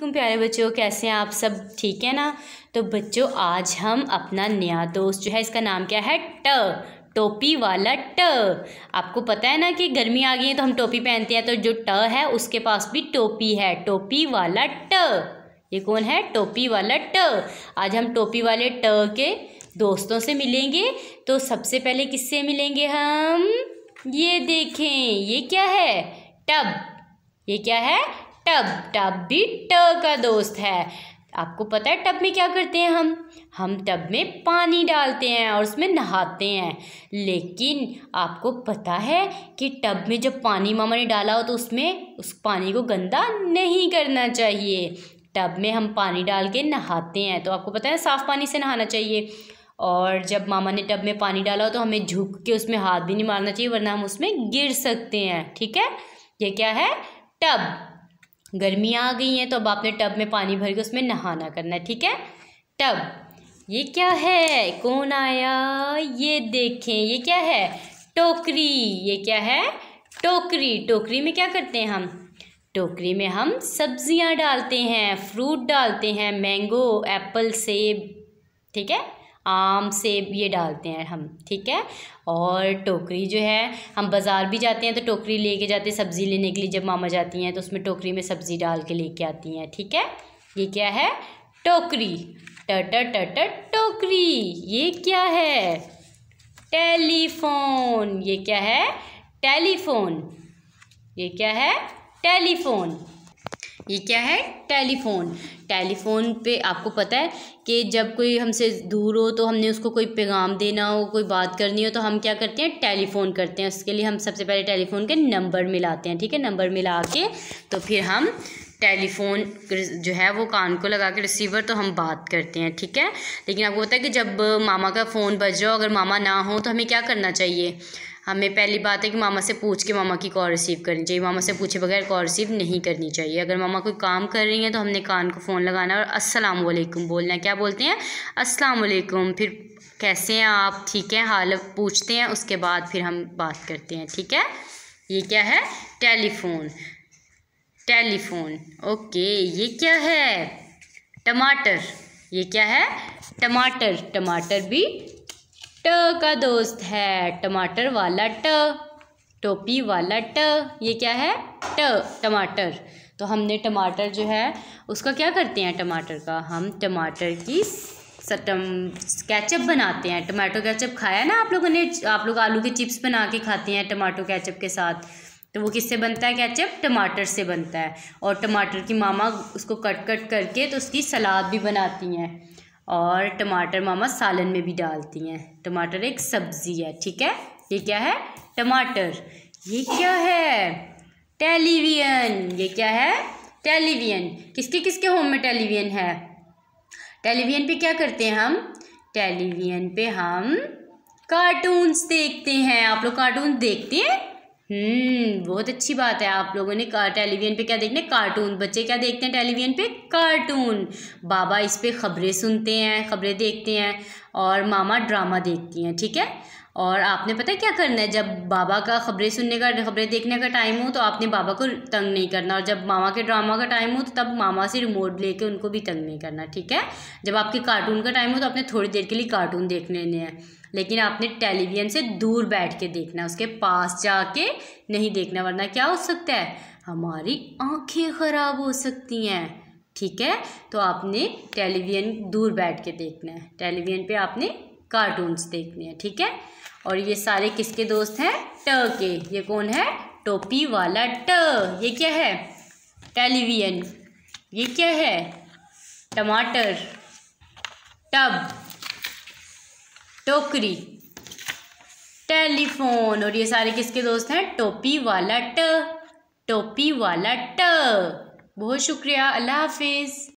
अलैक्म प्यारे बच्चों कैसे हैं आप सब ठीक है ना तो बच्चों आज हम अपना नया दोस्त जो है इसका नाम क्या है ट टोपी वाला ट आपको पता है ना कि गर्मी आ गई है तो हम टोपी पहनते हैं तो जो ट है उसके पास भी टोपी है टोपी वाला ट ये कौन है टोपी वाला ट आज हम टोपी वाले ट के दोस्तों से मिलेंगे तो सबसे पहले किससे मिलेंगे हम ये देखें ये क्या है टब ये क्या है टब टब भी ट का दोस्त है आपको पता है टब में क्या करते हैं हम हम टब में पानी डालते हैं और उसमें नहाते हैं लेकिन आपको पता है कि टब में जब पानी मामा ने डाला हो तो उसमें उस पानी को गंदा नहीं करना चाहिए टब में हम पानी डाल के नहाते हैं तो आपको पता है साफ़ पानी से नहाना चाहिए और जब मामा ने टब में पानी डाला हो तो हमें झुक के उसमें हाथ भी नहीं मारना चाहिए वरना हम उसमें गिर सकते हैं ठीक है ये क्या है टब गर्मी आ गई है तो अब आपने टब में पानी भर के उसमें नहाना करना है ठीक है टब ये क्या है कौन आया ये देखें ये क्या है टोकरी ये क्या है टोकरी टोकरी में क्या करते हैं हम टोकरी में हम सब्जियां डालते हैं फ्रूट डालते हैं मैंगो एप्पल सेब ठीक है आम सेब ये डालते हैं हम ठीक है और टोकरी जो है हम बाज़ार भी जाते हैं तो टोकरी लेके जाते हैं सब्ज़ी लेने के लिए जब मामा जाती हैं तो उसमें टोकरी में सब्ज़ी डाल के लेके आती हैं ठीक है ये क्या है टोकरी टटर टटर टोकरी ये क्या है टेलीफोन ये क्या है टेलीफोन ये क्या है टेलीफोन ये क्या है टेलीफोन टेलीफोन पे आपको पता है कि जब कोई हमसे दूर हो तो हमने उसको कोई पैगाम देना हो कोई बात करनी हो तो हम क्या करते हैं टेलीफोन करते हैं उसके लिए हम सबसे पहले टेलीफोन के नंबर मिलाते हैं ठीक है नंबर मिला के तो फिर हम टेलीफोन जो है वो कान को लगा के रिसीवर तो हम बात करते हैं ठीक है लेकिन आपको पता है कि जब मामा का फ़ोन बज रहा हो अगर मामा ना हो तो हमें क्या करना चाहिए हमें पहली बात है कि मामा से पूछ के मामा की कॉल रिसीव करनी चाहिए मामा से पूछे बगैर कॉल रिसीव नहीं करनी चाहिए अगर मामा कोई काम कर रही हैं तो हमने कान को फ़ोन लगाना और अस्सलाम वालेकुम बोलना क्या बोलते हैं अस्सलाम वालेकुम फिर कैसे हैं आप ठीक है हालत पूछते हैं उसके बाद फिर हम बात करते हैं ठीक है ये क्या है टेलीफोन टेलीफोन ओके ये क्या है टमाटर ये क्या है टमाटर टमाटर भी ट का दोस्त है टमाटर वाला ट टोपी वाला ट ये क्या है ट टमाटर तो हमने टमाटर जो है उसका क्या करते हैं टमाटर का हम टमाटर की सटम कैचअप बनाते हैं टमाटो कैचअप खाया ना आप लोगों ने आप लोग आलू के चिप्स बना के खाते हैं टमाटो कैचअप के साथ तो वो किससे बनता है कैचअप टमाटर से बनता है और टमाटर की मामा उसको कट कट करके तो उसकी सलाद भी बनाती हैं और टमाटर मामा सालन में भी डालती हैं टमाटर एक सब्ज़ी है ठीक है ये क्या है टमाटर ये क्या है टेलीविजन ये क्या है टेलीविजन किसके किसके होम में टेलीविजन है टेलीविजन पे क्या करते हैं हम टेलीविजन पे हम कार्टून्स देखते हैं आप लोग कार्टून देखते हैं हम्म, बहुत अच्छी बात है आप लोगों ने टेलीविज़न पे क्या देखने कार्टून बच्चे क्या देखते हैं टेलीविज़न पे कार्टून बाबा इस पर खबरें सुनते हैं खबरें देखते हैं और मामा ड्रामा देखती हैं ठीक है और आपने पता है क्या करना है जब बाबा का खबरें सुनने का खबरें देखने का टाइम हो तो आपने बाबा को तंग नहीं करना और जब मामा के ड्रामा का टाइम हो तो तब मामा से रिमोट लेके उनको भी तंग नहीं करना ठीक है जब आपके कार्टून का टाइम हो तो आपने थोड़ी देर के लिए कार्टून देख लेने हैं लेकिन आपने टेलीविज़न से दूर बैठ के देखना उसके पास जाके नहीं देखना वरना क्या हो सकता है हमारी आंखें ख़राब हो सकती हैं ठीक है तो आपने टेलीविज़न दूर बैठ के देखना है टेलीविज़न पे आपने कार्टून्स देखने हैं ठीक है और ये सारे किसके दोस्त हैं ट के ये कौन है टोपी वाला ट ये क्या है टेलीविज़न ये क्या है टमाटर टब टोकरी टेलीफोन और ये सारे किसके दोस्त हैं टोपी वाला ट टोपी वाला ट बहुत शुक्रिया अल्लाह हाफिज़